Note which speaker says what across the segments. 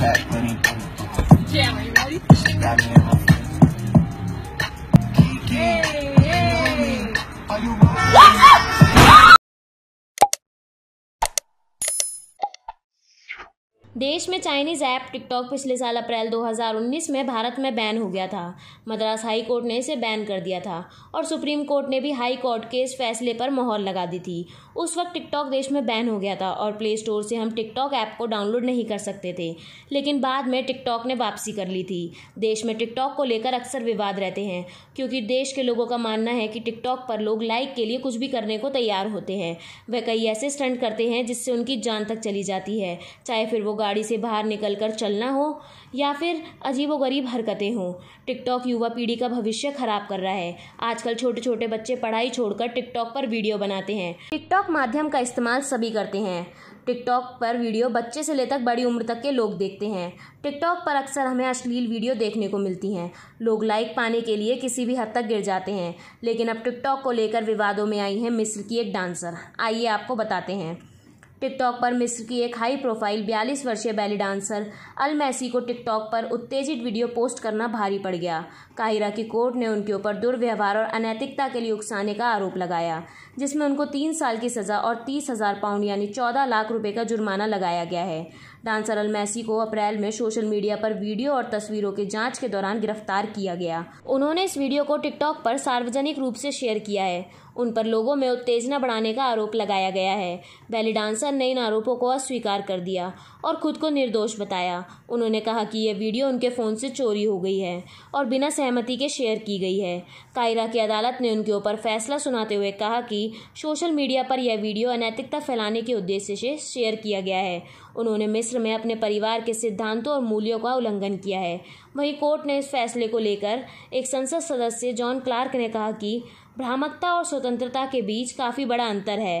Speaker 1: buddy. Jam, are you ready? देश में Chinese app TikTok पिछले साल अप्रैल 2019 में भारत में बैन हो गया था मद्रास हाई कोर्ट ने इसे बैन कर दिया था और सुप्रीम कोर्ट ने भी हाई कोर्ट के इस फैसले पर मोहर लगा दी थी उस वक्त टिकटॉक देश में बैन हो गया था और प्ले स्टोर से हम टिकटॉक ऐप को डाउनलोड नहीं कर सकते थे लेकिन बाद में टिकटॉक ने वापसी कर ली थी देश में टिकटॉक को लेकर अक्सर विवाद रहते हैं क्योंकि देश के लोगों का मानना है कि टिकटॉक पर लोग लाइक के लिए कुछ भी करने को तैयार होते हैं वह कई ऐसे स्टंट करते हैं जिससे उनकी जान तक चली जाती है चाहे फिर वो गाड़ी से बाहर निकलकर चलना हो या फिर अजीबोगरीब हरकतें हों टिकटॉक युवा पीढ़ी का भविष्य खराब कर रहा है आजकल छोटे छोटे बच्चे पढ़ाई छोड़कर टिकटॉक पर वीडियो बनाते हैं टिकटॉक माध्यम का इस्तेमाल सभी करते हैं टिकटॉक पर वीडियो बच्चे से लेकर बड़ी उम्र तक के लोग देखते हैं टिकटॉक पर अक्सर हमें अश्लील वीडियो देखने को मिलती हैं लोग लाइक पाने के लिए किसी भी हद तक गिर जाते हैं लेकिन अब टिकटॉक को लेकर विवादों में आई है मिस्र की एक डांसर आइए आपको बताते हैं टिकटॉक पर मिस्र की एक हाई प्रोफाइल 42 वर्षीय बैली डांसर अल मैसी को टिकटॉक पर उत्तेजित वीडियो पोस्ट करना भारी पड़ गया काहिरा की कोर्ट ने उनके ऊपर दुर्व्यवहार और अनैतिकता के लिए उकसाने का आरोप लगाया जिसमें उनको तीन साल की सज़ा और तीस हज़ार पाउंड यानी चौदह लाख रुपए का जुर्माना लगाया गया है अल मैसी को अप्रैल में सोशल मीडिया पर वीडियो और तस्वीरों के जांच के दौरान गिरफ्तार किया गया उन्होंने इस वीडियो को टिकटॉक पर सार्वजनिक रूप से शेयर किया है उन पर लोगों में उत्तेजना बढ़ाने का आरोप लगाया गया है बैली डांसर ने इन आरोपों को अस्वीकार कर दिया और खुद को निर्दोष बताया उन्होंने कहा कि यह वीडियो उनके फ़ोन से चोरी हो गई है और बिना सहमति के शेयर की गई है कायरा की अदालत ने उनके ऊपर फैसला सुनाते हुए कहा कि सोशल मीडिया पर यह वीडियो अनैतिकता फैलाने के उद्देश्य से शेयर किया गया है उन्होंने मिस्र क्षेत्र में अपने परिवार के सिद्धांतों और मूल्यों का उल्लंघन किया है वहीं कोर्ट ने इस फैसले को लेकर एक संसद सदस्य जॉन क्लार्क ने कहा कि भ्रामकता और स्वतंत्रता के बीच काफ़ी बड़ा अंतर है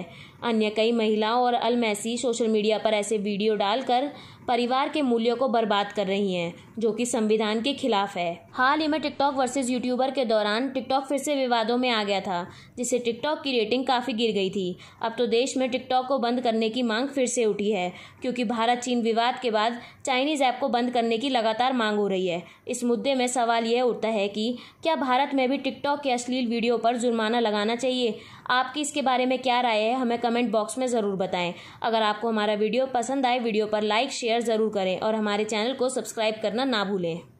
Speaker 1: अन्य कई महिलाओं और अलमैसी सोशल मीडिया पर ऐसे वीडियो डालकर परिवार के मूल्यों को बर्बाद कर रही हैं जो कि संविधान के खिलाफ है हाल ही में टिकटॉक वर्सेस यूट्यूबर के दौरान टिकटॉक फिर से विवादों में आ गया था जिससे टिकटॉक की रेटिंग काफ़ी गिर गई थी अब तो देश में टिकटॉक को बंद करने की मांग फिर से उठी है क्योंकि भारत चीन विवाद के बाद चाइनीज़ ऐप को बंद करने की लगातार मांग हो रही है इस मुद्दे में सवाल यह उठता है कि क्या भारत में भी टिकटॉक के अश्लील वीडियो पर जुर्माना लगाना चाहिए आपकी इसके बारे में क्या राय है हमें कमेंट बॉक्स में ज़रूर बताएं अगर आपको हमारा वीडियो पसंद आए वीडियो पर लाइक शेयर ज़रूर करें और हमारे चैनल को सब्सक्राइब करना ना भूलें